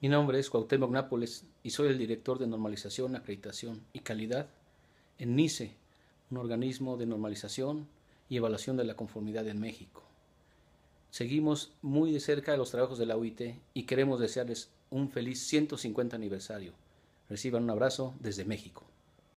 Mi nombre es Cuauhtémoc Nápoles y soy el director de normalización, acreditación y calidad en NICE, un organismo de normalización y evaluación de la conformidad en México. Seguimos muy de cerca los trabajos de la UIT y queremos desearles un feliz 150 aniversario. Reciban un abrazo desde México.